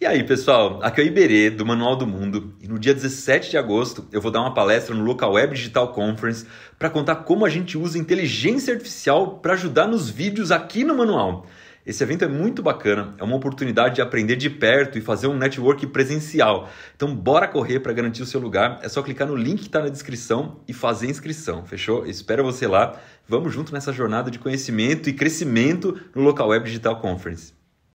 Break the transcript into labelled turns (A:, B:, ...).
A: E aí, pessoal, aqui é o Iberê, do Manual do Mundo, e no dia 17 de agosto eu vou dar uma palestra no Local Web Digital Conference para contar como a gente usa inteligência artificial para ajudar nos vídeos aqui no manual. Esse evento é muito bacana, é uma oportunidade de aprender de perto e fazer um network presencial. Então, bora correr para garantir o seu lugar. É só clicar no link que está na descrição e fazer a inscrição, fechou? espero você lá. Vamos junto nessa jornada de conhecimento e crescimento no Local Web Digital Conference.